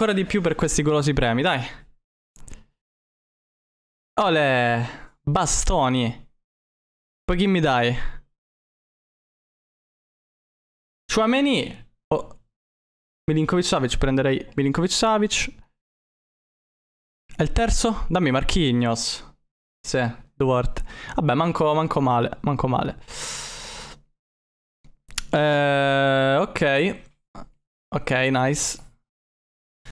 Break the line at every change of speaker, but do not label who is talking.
ancora di più per questi golosi premi, dai. Ole, bastoni. Poi chi mi dai? Chouameni. Oh. Milinkovic-Savic, prenderei
Milinkovic-Savic. E il terzo? Dammi Marchignos. Sì, Duarte. Vabbè, manco, manco male, manco male. Eh, ok. Ok, nice.